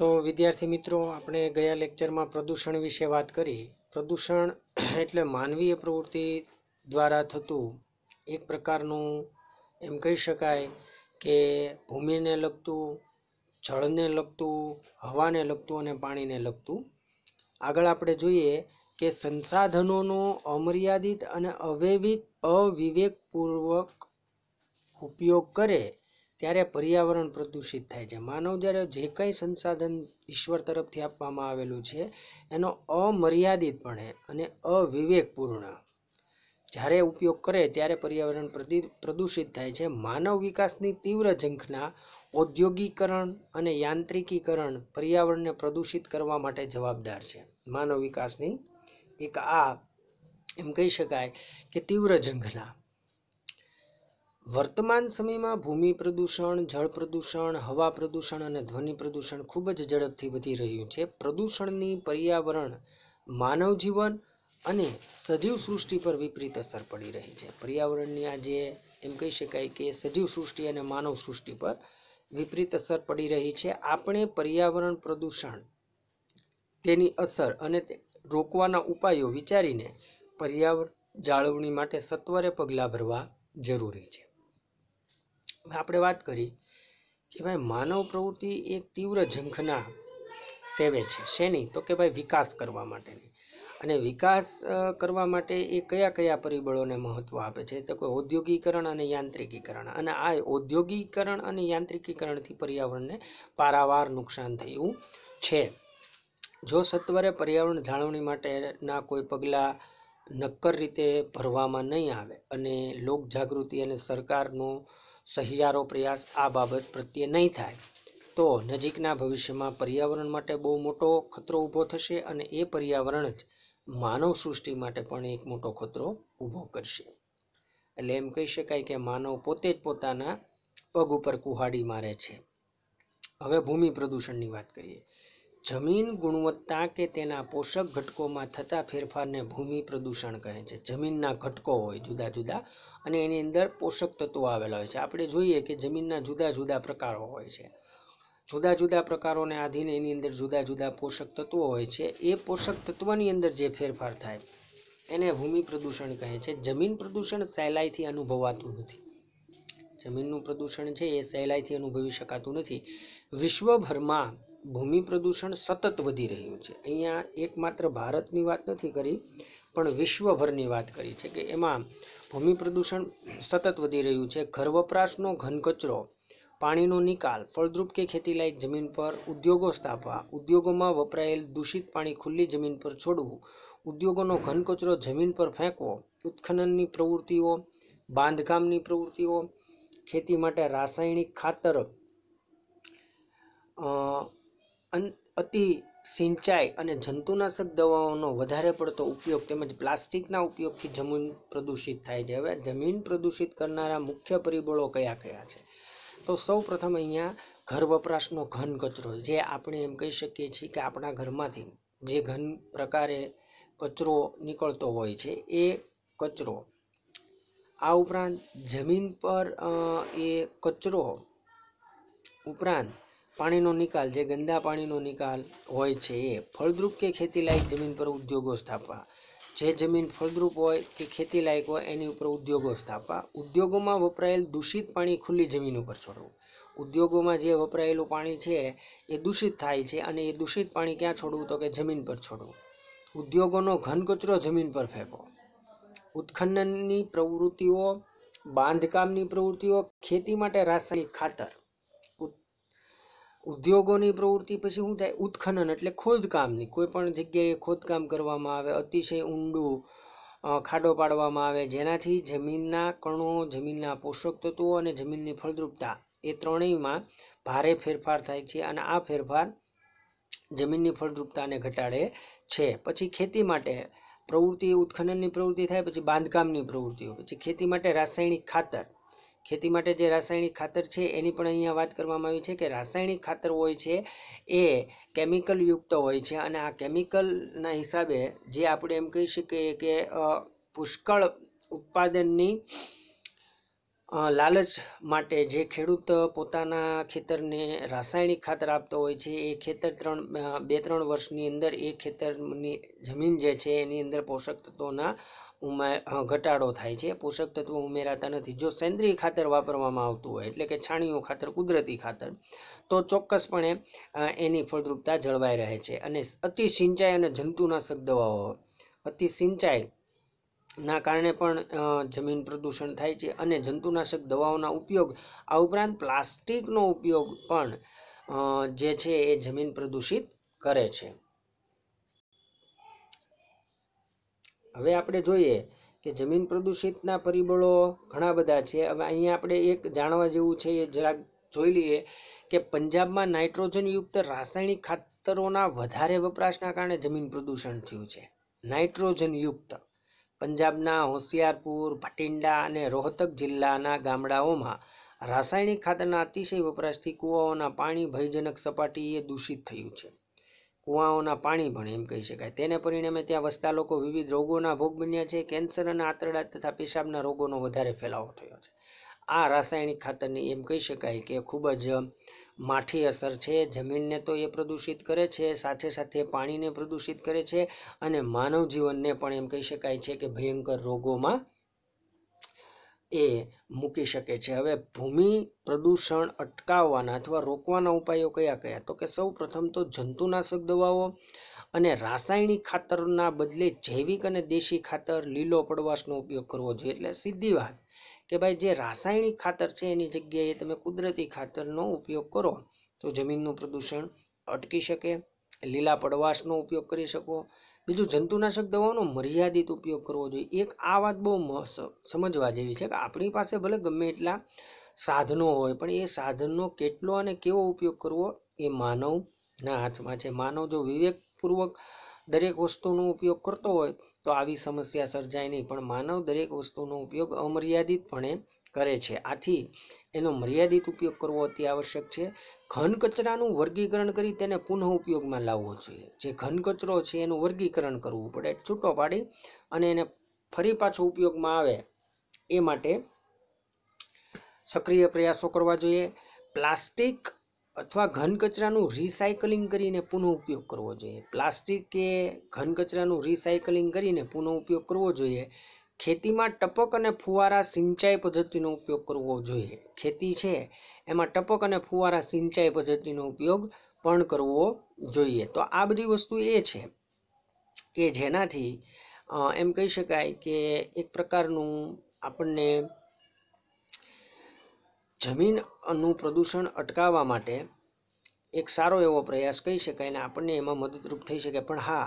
તો વિદ્યાર્થી મિત્રો આપણે ગયા લેક્ચરમાં પ્રદૂષણ વિશે વાત કરી પ્રદૂષણ એટલે માનવીય પ્રવૃત્તિ દ્વારા થતું એક પ્રકારનું એમ કહી શકાય કે ભૂમિને લગતું જળને લગતું હવાને લગતું અને પાણીને લગતું આગળ આપણે જોઈએ કે સંસાધનોનો અમર્યાદિત અને અવૈવિક અવિવેકપૂર્વક ઉપયોગ કરે ત્યારે પર્યાવરણ પ્રદૂષિત થાય છે માનવ જ્યારે જે કંઈ સંસાધન ઈશ્વર તરફથી આપવામાં આવેલું છે એનો અમર્યાદિતપણે અને અવિવેકપૂર્ણ જ્યારે ઉપયોગ કરે ત્યારે પર્યાવરણ પ્રદૂષિત થાય છે માનવ વિકાસની તીવ્ર ઝંખના ઔદ્યોગિકરણ અને યાંત્રિકીકરણ પર્યાવરણને પ્રદૂષિત કરવા માટે જવાબદાર છે માનવ વિકાસની એક આ એમ કહી શકાય કે તીવ્ર ઝંખના વર્તમાન સમયમાં ભૂમિ પ્રદૂષણ જળ પ્રદૂષણ હવા પ્રદૂષણ અને ધ્વનિ પ્રદૂષણ ખૂબ જ ઝડપથી વધી રહ્યું છે પ્રદૂષણની પર્યાવરણ માનવ જીવન અને સજીવ સૃષ્ટિ પર વિપરીત અસર પડી રહી છે પર્યાવરણની આજે એમ કહી શકાય કે સજીવ સૃષ્ટિ અને માનવ સૃષ્ટિ પર વિપરીત અસર પડી રહી છે આપણે પર્યાવરણ પ્રદૂષણ તેની અસર અને રોકવાના ઉપાયો વિચારીને પર્યાવરણ જાળવણી માટે સત્વરે પગલાં ભરવા જરૂરી છે આપણે વાત કરી કે ભાઈ માનવ પ્રવૃત્તિ એક તીવ્ર ઝંખના સેવે છે શેની તો કે ભાઈ વિકાસ કરવા માટેની અને વિકાસ કરવા માટે એ કયા કયા પરિબળોને મહત્ત્વ આપે છે તો કોઈ ઔદ્યોગિકરણ અને યાંત્રિકીકરણ અને આ ઔદ્યોગિકરણ અને યાંત્રિકીકરણથી પર્યાવરણને પારાવાર નુકસાન થયું છે જો સત્વરે પર્યાવરણ જાળવણી માટેના કોઈ પગલાં નક્કર રીતે ભરવામાં નહીં આવે અને લોક જાગૃતિ અને સરકારનો સહિયારો પ્રયાસ આ બાબત પ્રત્યે નહીં થાય તો નજીકના ભવિષ્યમાં પર્યાવરણ માટે બહુ મોટો ખતરો ઊભો થશે અને એ પર્યાવરણ જ માનવ સૃષ્ટિ માટે પણ એક મોટો ખતરો ઊભો કરશે એટલે એમ કહી શકાય કે માનવ પોતે જ પોતાના પગ ઉપર કુહાડી મારે છે હવે ભૂમિ પ્રદૂષણની વાત કરીએ જમીન ગુણવત્તા કે તેના પોષક ઘટકોમાં થતા ફેરફારને ભૂમિ પ્રદૂષણ કહે છે જમીનના ઘટકો હોય જુદા જુદા અને એની અંદર પોષક તત્વો આવેલા હોય છે આપણે જોઈએ કે જમીનના જુદા જુદા પ્રકારો હોય છે જુદા જુદા પ્રકારોને આધીન એની અંદર જુદા જુદા પોષક તત્વો હોય છે એ પોષક તત્વની અંદર જે ફેરફાર થાય એને ભૂમિ પ્રદૂષણ કહે છે જમીન પ્રદૂષણ સહેલાઈથી અનુભવાતું નથી જમીનનું પ્રદૂષણ છે એ સહેલાઈથી અનુભવી શકાતું નથી વિશ્વભરમાં ભૂમિ પ્રદૂષણ સતત વધી રહ્યું છે અહીંયા એકમાત્ર ભારતની વાત નથી કરી પણ વિશ્વભરની વાત કરી છે કે એમાં ભૂમિ પ્રદૂષણ સતત વધી રહ્યું છે ઘર વપરાશનો ઘન કચરો પાણીનો નિકાલ ફળદ્રુપ કે ખેતીલાયક જમીન પર ઉદ્યોગો સ્થાપવા ઉદ્યોગોમાં વપરાયેલ દૂષિત પાણી ખુલ્લી જમીન પર છોડવું ઉદ્યોગોનો ઘન કચરો જમીન પર ફેંકવો ઉત્ખનનની પ્રવૃત્તિઓ બાંધકામની પ્રવૃત્તિઓ ખેતી માટે રાસાયણિક ખાતર અતિ સિંચાઈ અને જંતુનાશક દવાઓનો વધારે પડતો ઉપયોગ તેમજ પ્લાસ્ટિકના ઉપયોગથી જમીન પ્રદૂષિત થાય છે હવે જમીન પ્રદૂષિત કરનારા મુખ્ય પરિબળો કયા કયા છે તો સૌ પ્રથમ અહીંયા ઘર વપરાશનો ઘન કચરો જે આપણે એમ કહી શકીએ છીએ કે આપણા ઘરમાંથી જે ઘન પ્રકારે કચરો નીકળતો હોય છે એ કચરો આ ઉપરાંત જમીન પર એ કચરો ઉપરાંત પાણીનો નિકાલ જે ગંદા પાણીનો નિકાલ હોય છે એ ફળદ્રુપ કે ખેતીલાયક જમીન પર ઉદ્યોગો સ્થાપવા જે જમીન ફળદ્રુપ હોય કે ખેતીલાયક હોય એની ઉપર ઉદ્યોગો સ્થાપવા ઉદ્યોગોમાં વપરાયેલ દૂષિત પાણી ખુલ્લી જમીન ઉપર છોડવું ઉદ્યોગોમાં જે વપરાયેલું પાણી છે એ દૂષિત થાય છે અને એ દૂષિત પાણી ક્યાં છોડવું તો કે જમીન પર છોડવું ઉદ્યોગોનો ઘન કચરો જમીન પર ફેંકો ઉત્ખનનની પ્રવૃત્તિઓ બાંધકામની પ્રવૃત્તિઓ ખેતી માટે રાસાયણિક ખાતર ઉદ્યોગોની પ્રવૃત્તિ પછી શું થાય ઉત્ખનન એટલે ખોદકામની કોઈ પણ જગ્યાએ ખોદકામ કરવામાં આવે અતિશય ઊંડું ખાડો પાડવામાં આવે જેનાથી જમીનના કણો જમીનના પોષક તત્વો અને જમીનની ફળદ્રુપતા એ ત્રણેયમાં ભારે ફેરફાર થાય છે અને આ ફેરફાર જમીનની ફળદ્રુપતાને ઘટાડે છે પછી ખેતી માટે પ્રવૃત્તિ ઉત્ખનનની પ્રવૃત્તિ થાય પછી બાંધકામની પ્રવૃત્તિઓ પછી ખેતી માટે રાસાયણિક ખાતર ખેતી માટે જે રાસાયણિક ખાતર છે એની પણ અહીંયા વાત કરવામાં આવી છે કે રાસાયણિક ખાતર હોય છે એ કેમિકલયુક્ત હોય છે અને આ કેમિકલના હિસાબે જે આપણે એમ કહી શકીએ કે પુષ્કળ ઉત્પાદનની લાલચ માટે જે ખેડૂત પોતાના ખેતરને રાસાયણિક ખાતર આપતો હોય છે એ ખેતર ત્રણ બે ત્રણ વર્ષની અંદર એ ખેતરની જમીન જે છે એની અંદર પોષક તત્વોના ઘટાડો થાય છે પોષક તત્વો ઉમેરાતા નથી જો સેન્દ્રિય ખાતર વાપરવામાં આવતું હોય એટલે કે છાણિયું ખાતર કુદરતી ખાતર તો ચોક્કસપણે એની ફળદ્રુપતા જળવાઈ રહે છે અને અતિ સિંચાઈ અને જંતુનાશક દવાઓ અતિ સિંચાઈ ના કારણે પણ જમીન પ્રદૂષણ થાય છે અને જંતુનાશક દવાઓના ઉપયોગ આ ઉપરાંત પ્લાસ્ટિકનો ઉપયોગ પણ જે છે એ જમીન પ્રદૂષિત કરે છે હવે આપણે જોઈએ કે જમીન પ્રદૂષિતના પરિબળો ઘણા બધા છે હવે અહીંયા આપણે એક જાણવા જેવું છે એ જરાક જોઈ લઈએ કે પંજાબમાં નાઇટ્રોજનયુક્ત રાસાયણિક ખાતરોના વધારે વપરાશના કારણે જમીન પ્રદૂષણ થયું છે નાઇટ્રોજનયુક્ત પંજાબના હોશિયારપુર ભટિંડા અને રોહતક જિલ્લાના ગામડાઓમાં રાસાયણિક ખાતરના અતિશય વપરાશથી કૂવાઓના પાણી ભયજનક સપાટીએ દૂષિત થયું છે કૂવાઓના પાણી પણ એમ કહી શકાય તેને પરિણામે ત્યાં વસતા લોકો વિવિધ રોગોના ભોગ બન્યા છે કેન્સર અને આંતરડા તથા પેશાબના રોગોનો વધારે ફેલાવો થયો છે આ રાસાયણિક ખાતરની એમ કહી શકાય કે ખૂબ જ માઠી અસર છે જમીનને તો એ પ્રદૂષિત કરે છે સાથે સાથે પાણીને પ્રદૂષિત કરે છે અને માનવ જીવનને પણ એમ કહી શકાય છે કે ભયંકર રોગોમાં એ મૂકી શકે છે હવે ભૂમિ પ્રદૂષણ અટકાવવાના અથવા રોકવાના ઉપાયો કયા કયા તો કે સૌ પ્રથમ તો જંતુનાશક દવાઓ અને રાસાયણિક ખાતરના બદલે જૈવિક અને દેશી ખાતર લીલો પડવાશનો ઉપયોગ કરવો જોઈએ એટલે સીધી વાત કે ભાઈ જે રાસાયણિક ખાતર છે એની જગ્યાએ તમે કુદરતી ખાતરનો ઉપયોગ કરો તો જમીનનું પ્રદૂષણ અટકી શકે લીલા પડવાશનો ઉપયોગ કરી શકો બીજું જંતુનાશક દવાઓનો મર્યાદિત ઉપયોગ કરવો જોઈએ એક આ વાત બહુ સમજવા જેવી છે કે આપણી પાસે ભલે ગમે એટલા સાધનો હોય પણ એ સાધનનો કેટલો અને કેવો ઉપયોગ કરવો એ માનવના હાથમાં છે માનવ જો વિવેકપૂર્વક દરેક વસ્તુનો ઉપયોગ કરતો હોય તો આવી સમસ્યા સર્જાય નહીં પણ માનવ દરેક વસ્તુનો ઉપયોગ અમર્યાદિતપણે કરે છે આથી એનો મર્યાદિત ઉપયોગ કરવો અતિ આવશ્યક છે ઘન કચરાનું વર્ગીકરણ કરી તેને પુનઃ ઉપયોગમાં લાવવો જોઈએ જે ઘન કચરો છે એનું વર્ગીકરણ કરવું પડે છૂટો પાડી અને એને ફરી પાછો ઉપયોગમાં આવે એ માટે સક્રિય પ્રયાસો કરવા જોઈએ પ્લાસ્ટિક અથવા ઘન કચરાનું રિસાયકલિંગ કરીને પુનઃ ઉપયોગ કરવો જોઈએ પ્લાસ્ટિક કે ઘન કચરાનું રિસાયકલિંગ કરીને પુનઃ ઉપયોગ કરવો જોઈએ ખેતીમાં ટપક અને ફુવારા સિંચાઈ પદ્ધતિનો ઉપયોગ કરવો જોઈએ ખેતી છે એમાં ટપક અને ફુવારા સિંચાઈ પદ્ધતિનો ઉપયોગ પણ કરવો જોઈએ તો આ બધી વસ્તુ એ છે કે જેનાથી એમ કહી શકાય કે એક પ્રકારનું આપણને જમીનનું પ્રદૂષણ અટકાવવા માટે એક સારો એવો પ્રયાસ કહી શકાય અને આપણને એમાં મદદરૂપ થઈ શકે પણ હા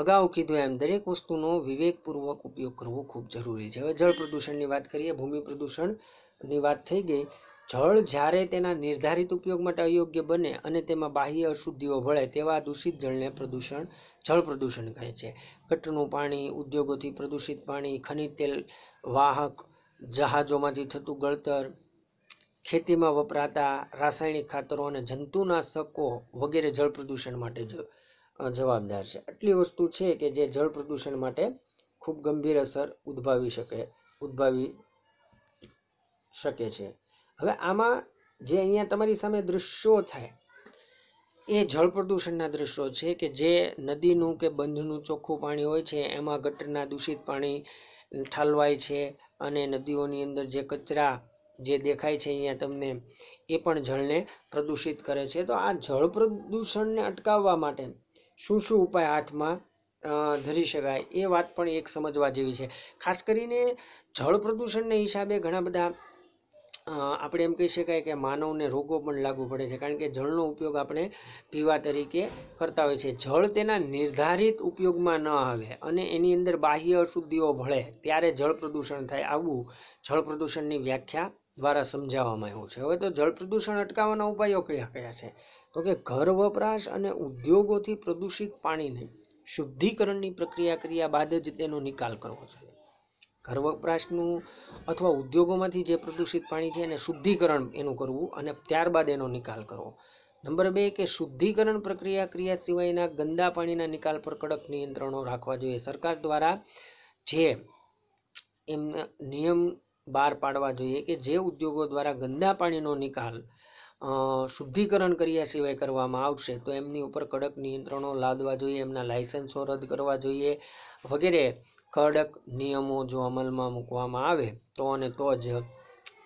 અગાઉ કીધું એમ દરેક વસ્તુનો વિવેકપૂર્વક ઉપયોગ કરવો ખૂબ જરૂરી છે હવે જળ પ્રદૂષણની વાત કરીએ ભૂમિ પ્રદૂષણની વાત થઈ ગઈ જળ જ્યારે તેના નિર્ધારિત ઉપયોગ માટે અયોગ્ય બને અને તેમાં બાહ્ય અશુદ્ધિઓ ભળે તેવા દૂષિત જળને પ્રદૂષણ જળ પ્રદૂષણ કહે છે કટનું પાણી ઉદ્યોગોથી પ્રદૂષિત પાણી ખનિજ તેલ વાહક જહાજોમાંથી થતું ગળતર ખેતીમાં વપરાતા રાસાયણિક ખાતરો અને જંતુનાશકો વગેરે જળ પ્રદૂષણ માટે જવાબદાર છે આટલી વસ્તુ છે કે જે જળ પ્રદૂષણ માટે ખૂબ ગંભીર અસર ઉદ્ભવી શકે ઉદ્ભવી શકે છે હવે આમાં જે અહીંયા તમારી સામે દૃશ્યો થાય એ જળ પ્રદૂષણના દૃશ્યો છે કે જે નદીનું કે બંધનું ચોખ્ખું પાણી હોય છે એમાં ગટરના દૂષિત પાણી ઠાલવાય છે અને નદીઓની અંદર જે કચરા જે દેખાય છે અહીંયા તમને એ પણ જળને પ્રદૂષિત કરે છે તો આ જળ પ્રદૂષણને અટકાવવા માટે શું શું ઉપાય હાથમાં ધરી શકાય એ વાત પણ એક સમજવા જેવી છે ખાસ કરીને જળ પ્રદૂષણને હિસાબે ઘણા બધા આપણે એમ કહી શકાય કે માનવને રોગો પણ લાગુ પડે છે કારણ કે જળનો ઉપયોગ આપણે પીવા તરીકે કરતા હોય છે જળ તેના નિર્ધારિત ઉપયોગમાં ન આવે અને એની અંદર બાહ્ય અશુદ્ધિઓ ભળે ત્યારે જળ પ્રદૂષણ થાય આવું જળ પ્રદૂષણની વ્યાખ્યા દ્વારા સમજાવવામાં આવ્યું છે હવે તો જળ પ્રદૂષણ અટકાવવાના ઉપાયો કયા કયા છે તો કે ઘર વપરાશ અને ઉદ્યોગોથી પ્રદૂષિત પાણીને શુદ્ધિકરણની પ્રક્રિયા કર્યા બાદ જ તેનો નિકાલ કરવો જોઈએ ઘર વપરાશનું અથવા ઉદ્યોગોમાંથી જે પ્રદૂષિત પાણી છે એને શુદ્ધિકરણ એનું કરવું અને ત્યારબાદ એનો નિકાલ કરવો નંબર બે કે શુદ્ધિકરણ પ્રક્રિયા ક્રિયા સિવાયના ગંદા પાણીના નિકાલ પર કડક નિયંત્રણો રાખવા જોઈએ સરકાર દ્વારા જે એમ નિયમ બહાર પાડવા જોઈએ કે જે ઉદ્યોગો દ્વારા ગંદા પાણીનો નિકાલ શુદ્ધિકરણ કર્યા સિવાય કરવામાં આવશે તો એમની ઉપર કડક નિયંત્રણો લાદવા જોઈએ એમના લાયસન્સો રદ કરવા જોઈએ વગેરે કડક નિયમો જો અમલમાં મૂકવામાં આવે તો અને તો જ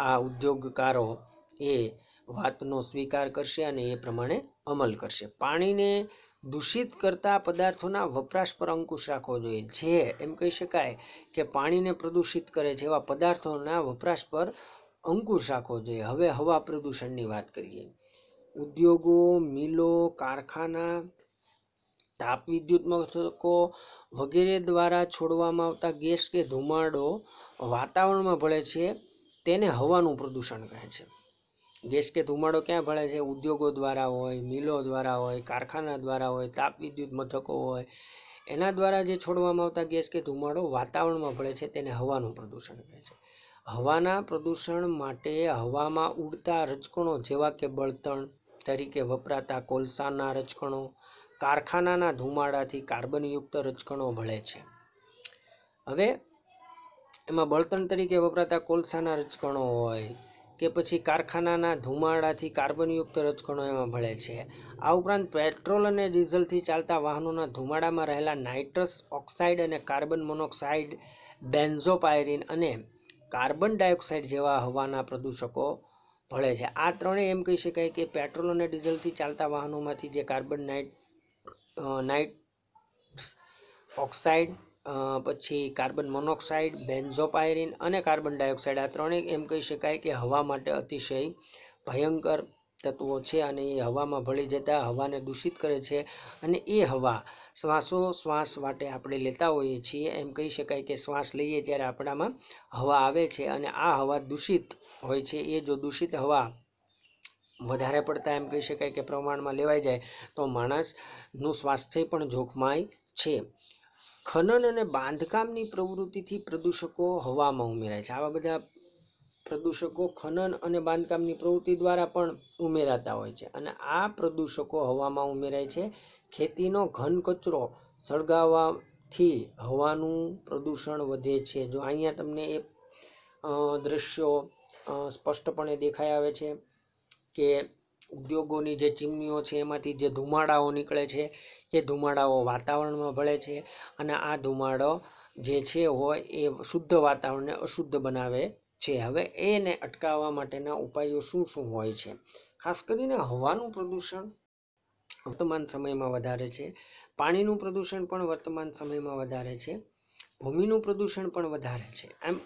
આ ઉદ્યોગકારો એ વાતનો સ્વીકાર કરશે અને એ પ્રમાણે અમલ કરશે પાણીને દૂષિત કરતા પદાર્થોના વપરાશ પર અંકુશ રાખવો જોઈએ જે એમ કહી શકાય કે પાણીને પ્રદૂષિત કરે છે એવા પદાર્થોના વપરાશ પર અંકુર શાખવો જોઈએ હવે હવા પ્રદૂષણની વાત કરીએ ઉદ્યોગો મિલો કારખાના તાપ વિદ્યુત મથકો વગેરે દ્વારા છોડવામાં આવતા ગેસ કે ધુમાડો વાતાવરણમાં ભળે છે તેને હવાનું પ્રદૂષણ કહે છે ગેસ કે ધુમાડો ક્યાં ભળે છે ઉદ્યોગો દ્વારા હોય મિલો દ્વારા હોય કારખાના દ્વારા હોય તાપ વિદ્યુત મથકો હોય એના દ્વારા જે છોડવામાં આવતા ગેસ કે ધુમાડો વાતાવરણમાં ભળે છે તેને હવાનું પ્રદૂષણ કહે છે હવાના પ્રદૂષણ માટે હવામાં ઉડતા રજકણો જેવા કે બળતણ તરીકે વપરાતા કોલસાના રજકણો કારખાનાના ધુમાડાથી કાર્બનયુક્ત રજકણો ભળે છે હવે એમાં બળતણ તરીકે વપરાતા કોલસાના રજકણો હોય કે પછી કારખાનાના ધુમાડાથી કાર્બનયુક્ત રજકણો એમાં ભળે છે આ ઉપરાંત પેટ્રોલ અને ડીઝલથી ચાલતા વાહનોના ધુમાડામાં રહેલા નાઇટ્રસ ઓક્સાઇડ અને કાર્બન મોનોક્સાઇડ બેન્ઝોપાયરિન અને કાર્બન ડાયોક્સાઇડ જેવા હવાના પ્રદૂષકો ભળે છે આ ત્રણેય એમ કહી શકાય કે પેટ્રોલ અને ડીઝલથી ચાલતા વાહનોમાંથી જે કાર્બન નાઇટ નાઇટ ઓક્સાઇડ પછી કાર્બન મોનોક્સાઇડ બેન્ઝોપાયરિન અને કાર્બન ડાયોક્સાઇડ આ ત્રણેય એમ કહી શકાય કે હવા માટે અતિશય ભયંકર તત્વો છે અને એ હવામાં ભળી જતાં હવાને દૂષિત કરે છે અને એ હવા શ્વાસો શ્વાસ માટે આપણે લેતા હોઈએ છીએ એમ કહી શકાય કે શ્વાસ લઈએ ત્યારે આપણામાં હવા આવે છે અને આ હવા દૂષિત હોય છે એ જો દૂષિત હવા વધારે પડતા એમ કહી શકાય કે પ્રમાણમાં લેવાઈ જાય તો માણસનું સ્વાસ્થ્ય પણ જોખમાય છે ખનન અને બાંધકામની પ્રવૃત્તિથી પ્રદૂષકો હવામાં ઉમેરાય છે આવા બધા પ્રદૂષકો ખનન અને બાંધકામની પ્રવૃત્તિ દ્વારા પણ ઉમેરાતા હોય છે અને આ પ્રદૂષકો હવામાં ઉમેરાય છે ખેતીનો ઘન કચરો સળગાવવાથી હવાનું પ્રદૂષણ વધે છે જો અહીંયા તમને એ દ્રશ્યો સ્પષ્ટપણે દેખાઈ આવે છે કે ઉદ્યોગોની જે ચીમનીઓ છે એમાંથી જે ધુમાડાઓ નીકળે છે એ ધુમાડાઓ વાતાવરણમાં ભળે છે અને આ ધુમાડો જે છે હોય એ શુદ્ધ વાતાવરણને અશુદ્ધ બનાવે છે હવે એને અટકાવવા માટેના ઉપાયો શું શું હોય છે ખાસ કરીને હવાનું પ્રદૂષણ વર્તમાન સમયમાં વધારે છે પાણીનું પ્રદૂષણ પણ વર્તમાન સમયમાં વધારે છે ભૂમિનું પ્રદૂષણ પણ વધારે છે એમ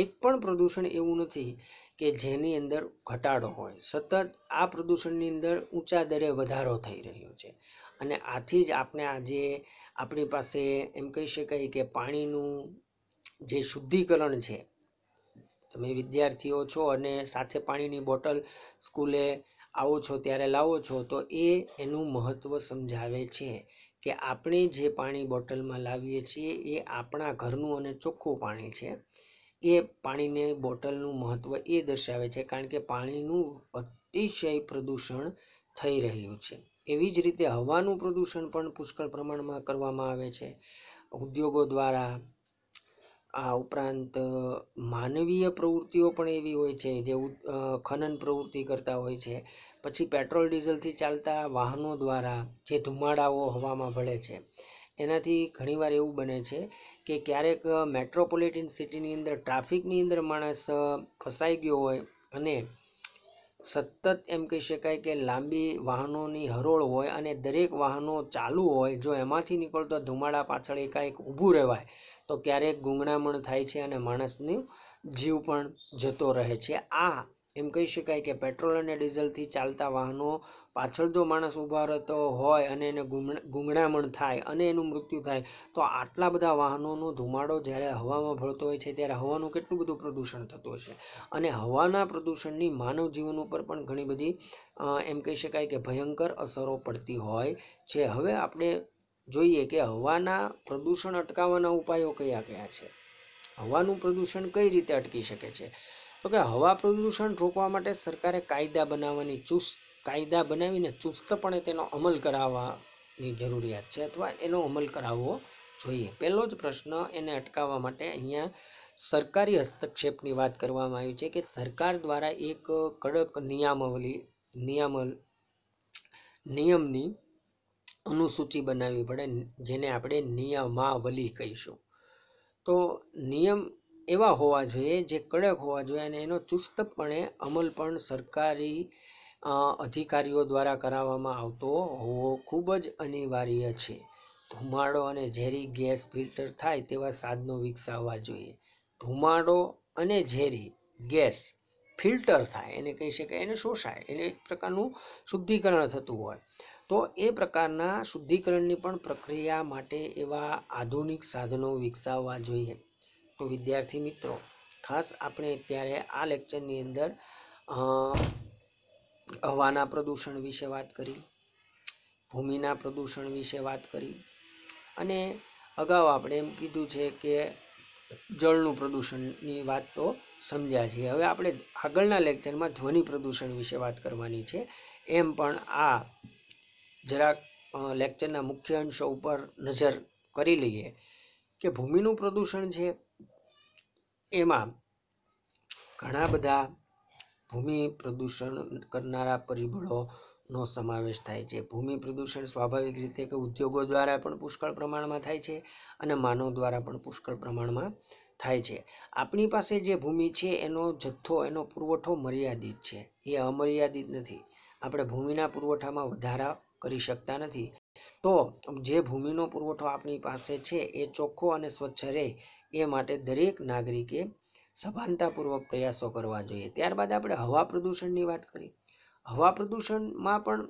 એક પણ પ્રદૂષણ એવું નથી કે જેની અંદર ઘટાડો હોય સતત આ પ્રદૂષણની અંદર ઊંચા દરે વધારો થઈ રહ્યો છે અને આથી જ આપણે આજે આપણી પાસે એમ કહી શકાય કે પાણીનું જે શુદ્ધિકરણ છે તમે વિદ્યાર્થીઓ છો અને સાથે પાણીની બોટલ સ્કૂલે આવો છો ત્યારે લાવો છો તો એ એનું મહત્ત્વ સમજાવે છે કે આપણે જે પાણી બોટલમાં લાવીએ છીએ એ આપણા ઘરનું અને ચોખ્ખું પાણી છે એ પાણીને બોટલનું મહત્ત્વ એ દર્શાવે છે કારણ કે પાણીનું અતિશય પ્રદૂષણ થઈ રહ્યું છે એવી જ રીતે હવાનું પ્રદૂષણ પણ પુષ્કળ પ્રમાણમાં કરવામાં આવે છે ઉદ્યોગો દ્વારા આ ઉપરાંત માનવીય પ્રવૃત્તિઓ પણ એવી હોય છે જે ખનન પ્રવૃત્તિ કરતા હોય છે પછી પેટ્રોલ ડીઝલથી ચાલતા વાહનો દ્વારા જે ધુમાડાઓ હવામાં ભળે છે એનાથી ઘણીવાર એવું બને છે કે ક્યારેક મેટ્રોપોલિટન સિટીની અંદર ટ્રાફિકની અંદર માણસ ફસાઈ ગયો હોય અને સતત એમ કહી શકાય કે લાંબી વાહનોની હરોળ હોય અને દરેક વાહનો ચાલુ હોય જો એમાંથી નીકળતો ધુમાડા પાછળ એકાએક ઊભું રહેવાય તો ક્યારેક ગુંગળામણ થાય છે અને માણસનું જીવ પણ જતો રહે છે આ એમ કહી શકાય કે પેટ્રોલ અને ડીઝલથી ચાલતા વાહનો પાછળ જો માણસ ઊભા રહેતો હોય અને એને ગુંગળામણ થાય અને એનું મૃત્યુ થાય તો આટલા બધા વાહનોનો ધુમાડો જ્યારે હવામાં ભળતો હોય છે ત્યારે હવાનું કેટલું બધું પ્રદૂષણ થતું હશે અને હવાના પ્રદૂષણની માનવ જીવન ઉપર પણ ઘણી બધી એમ કહી શકાય કે ભયંકર અસરો પડતી હોય છે હવે આપણે જોઈએ કે હવાના પ્રદૂષણ અટકાવવાના ઉપાયો કયા કયા છે હવાનું પ્રદૂષણ કઈ રીતે અટકી શકે છે તો કે હવા પ્રદૂષણ રોકવા માટે સરકારે કાયદા બનાવવાની ચુસ્ત કાયદા બનાવીને ચુસ્તપણે તેનો અમલ કરાવવાની જરૂરિયાત છે અથવા એનો અમલ કરાવવો જોઈએ પહેલો જ પ્રશ્ન એને અટકાવવા માટે અહીંયા સરકારી હસ્તક્ષેપની વાત કરવામાં આવી છે કે સરકાર દ્વારા એક કડક નિયામવલી નિયામલ નિયમની અનુસૂચિ બનાવવી પડે જેને આપણે નિયમાવલી કહીશું તો નિયમ એવા હોવા જોઈએ જે કડક હોવા જોઈએ અને એનો ચુસ્તપણે અમલ પણ સરકારી અધિકારીઓ દ્વારા કરાવવામાં આવતો હોવો ખૂબ જ અનિવાર્ય છે ધુમાડો અને ઝેરી ગેસ ફિલ્ટર થાય તેવા સાધનો વિકસાવવા જોઈએ ધુમાડો અને ઝેરી ગેસ ફિલ્ટર થાય એને કહી શકાય એને શોષાય એને એક પ્રકારનું શુદ્ધિકરણ થતું હોય તો એ પ્રકારના શુદ્ધિકરણની પણ પ્રક્રિયા માટે એવા આધુનિક સાધનો વિકસાવવા જોઈએ તો વિદ્યાર્થી મિત્રો ખાસ આપણે અત્યારે આ લેક્ચરની અંદર હવાના પ્રદૂષણ વિશે વાત કરી ભૂમિના પ્રદૂષણ વિશે વાત કરી અને અગાઉ આપણે એમ કીધું છે કે જળનું પ્રદૂષણની વાત તો સમજ્યા છીએ હવે આપણે આગળના લેક્ચરમાં ધ્વનિ પ્રદૂષણ વિશે વાત કરવાની છે એમ પણ આ જરાક લેક્ચરના મુખ્ય અંશો ઉપર નજર કરી લઈએ કે ભૂમિનું પ્રદૂષણ છે એમાં ઘણા બધા ભૂમિ પ્રદૂષણ કરનારા પરિબળોનો સમાવેશ થાય છે ભૂમિ પ્રદૂષણ સ્વાભાવિક રીતે કે ઉદ્યોગો દ્વારા પણ પુષ્કળ પ્રમાણમાં થાય છે અને માનવ દ્વારા પણ પુષ્કળ પ્રમાણમાં થાય છે આપણી પાસે જે ભૂમિ છે એનો જથ્થો એનો પુરવઠો મર્યાદિત છે એ અમર્યાદિત નથી આપણે ભૂમિના પુરવઠામાં વધારા કરી શકતા નથી તો જે ભૂમિનો પુરવઠો આપણી પાસે છે એ ચોખ્ખો અને સ્વચ્છ રહે એ માટે દરેક નાગરિકે સભાનતાપૂર્વક પ્રયાસો કરવા જોઈએ ત્યારબાદ આપણે હવા પ્રદૂષણની વાત કરી હવા પ્રદૂષણમાં પણ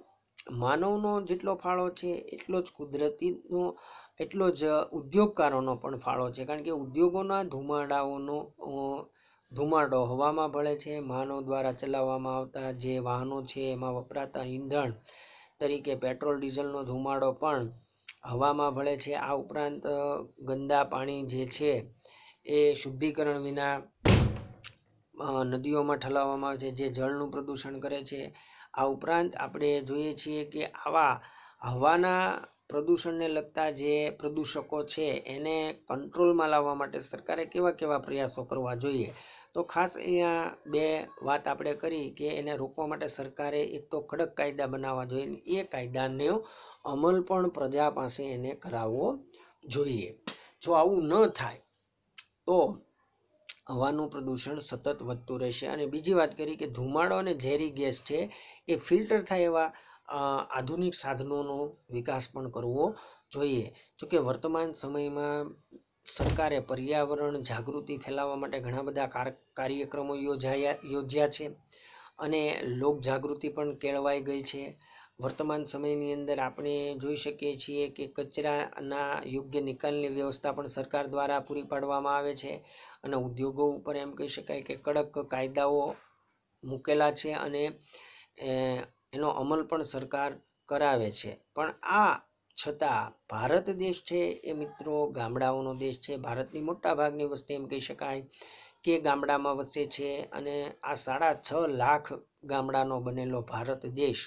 માનવનો જેટલો ફાળો છે એટલો જ કુદરતીનો એટલો જ ઉદ્યોગકારોનો પણ ફાળો છે કારણ કે ઉદ્યોગોના ધુમાડાઓનો ધુમાડો હવામાં ભળે છે માનવ દ્વારા ચલાવવામાં આવતા જે વાહનો છે એમાં વપરાતા ઈંધણ તરીકે પેટ્રોલ ડીઝલનો ધુમાડો પણ હવામાં ભળે છે આ ઉપરાંત ગંદા પાણી જે છે એ શુદ્ધિકરણ વિના નદીઓમાં ઠલાવવામાં આવે છે જે જળનું પ્રદૂષણ કરે છે આ ઉપરાંત આપણે જોઈએ છીએ કે આવા હવાના પ્રદૂષણને લગતા જે પ્રદૂષકો છે એને કંટ્રોલમાં લાવવા માટે સરકારે કેવા કેવા પ્રયાસો કરવા જોઈએ તો ખાસ અહીંયા બે વાત આપણે કરી કે એને રોકવા માટે સરકારે એક તો કડક કાયદા બનાવવા જોઈએ એ કાયદાનો અમલ પણ પ્રજા પાસે એને કરાવવો જોઈએ જો આવું ન થાય તો હવાનું પ્રદૂષણ સતત વધતું રહેશે અને બીજી વાત કરી કે ધુમાડો અને ઝેરી ગેસ છે એ ફિલ્ટર થાય એવા આધુનિક સાધનોનો વિકાસ પણ કરવો જોઈએ જોકે વર્તમાન સમયમાં સરકારે પર્યાવરણ જાગૃતિ ફેલાવવા માટે ઘણા બધા કાર્યક્રમો યોજાયા યોજ્યા છે અને લોક જાગૃતિ પણ કેળવાઈ ગઈ છે વર્તમાન સમયની અંદર આપણે જોઈ શકીએ છીએ કે કચરાના યોગ્ય નિકાલની વ્યવસ્થા પણ સરકાર દ્વારા પૂરી પાડવામાં આવે છે અને ઉદ્યોગો ઉપર એમ કહી શકાય કે કડક કાયદાઓ મૂકેલા છે અને એનો અમલ પણ સરકાર કરાવે છે પણ આ છતાં ભારત દેશ છે એ મિત્રો ગામડાઓનો દેશ છે ભારતની મોટાભાગની વસ્તી એમ કહી શકાય કે ગામડામાં વસે છે અને આ સાડા છ લાખ ગામડાનો બનેલો ભારત દેશ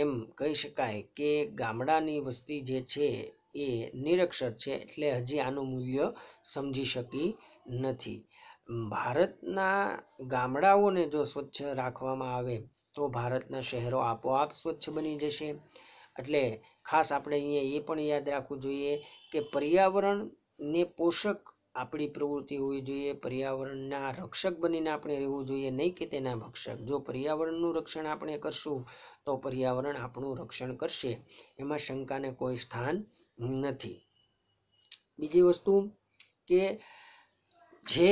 એમ કહી શકાય કે ગામડાની વસ્તી જે છે એ નિરક્ષર છે એટલે હજી આનું મૂલ્ય સમજી શકી નથી ભારતના ગામડાઓને જો સ્વચ્છ રાખવામાં આવે તો ભારતના શહેરો આપોઆપ સ્વચ્છ બની જશે એટલે ખાસ આપણે અહીંયા એ પણ યાદ રાખવું જોઈએ કે પર્યાવરણને પોષક આપણી પ્રવૃત્તિ હોવી જોઈએ પર્યાવરણના રક્ષક બનીને આપણે રહેવું જોઈએ નહીં કે તેના ભક્ષક જો પર્યાવરણનું રક્ષણ આપણે કરશું તો પર્યાવરણ આપણું રક્ષણ કરશે એમાં શંકાને કોઈ સ્થાન નથી બીજી વસ્તુ કે જે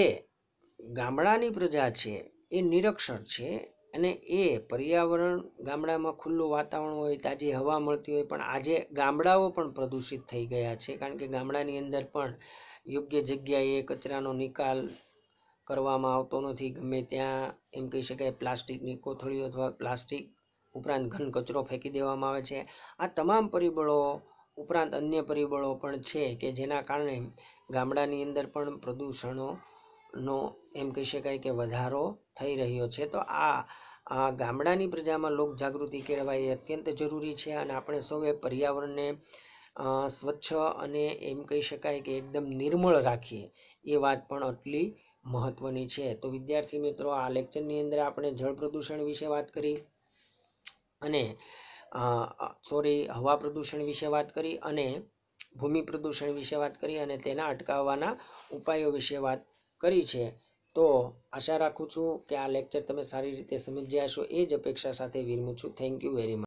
ગામડાની પ્રજા છે એ નિરક્ષર છે અને એ પર્યાવરણ ગામડામાં ખુલ્લું વાતાવરણ હોય તાજી હવા મળતી હોય પણ આજે ગામડાઓ પણ પ્રદૂષિત થઈ ગયા છે કારણ કે ગામડાની અંદર પણ યોગ્ય જગ્યાએ કચરાનો નિકાલ કરવામાં આવતો નથી ગમે ત્યાં એમ કહી શકાય પ્લાસ્ટિકની કોથળીઓ અથવા પ્લાસ્ટિક ઉપરાંત ઘન કચરો ફેંકી દેવામાં આવે છે આ તમામ પરિબળો ઉપરાંત અન્ય પરિબળો પણ છે કે જેના કારણે ગામડાની અંદર પણ પ્રદૂષણો નો એમ કહી શકાય કે વધારો થઈ રહ્યો છે તો આ ગામડાની પ્રજામાં લોક જાગૃતિ કેળવાય અત્યંત જરૂરી છે અને આપણે સૌએ પર્યાવરણને સ્વચ્છ અને એમ કહી શકાય કે એકદમ નિર્મળ રાખીએ એ વાત પણ આટલી મહત્ત્વની છે તો વિદ્યાર્થી મિત્રો આ લેક્ચરની અંદર આપણે જળ પ્રદૂષણ વિશે વાત કરી અને સોરી હવા પ્રદૂષણ વિશે વાત કરી અને ભૂમિ પ્રદૂષણ વિશે વાત કરી અને તેના અટકાવવાના ઉપાયો વિશે વાત કરી છે તો આશા રાખું છું કે આ લેક્ચર તમે સારી રીતે સમજ્યા હશો એ જ અપેક્ષા સાથે વિરમું છું થેન્ક યુ વેરી મચ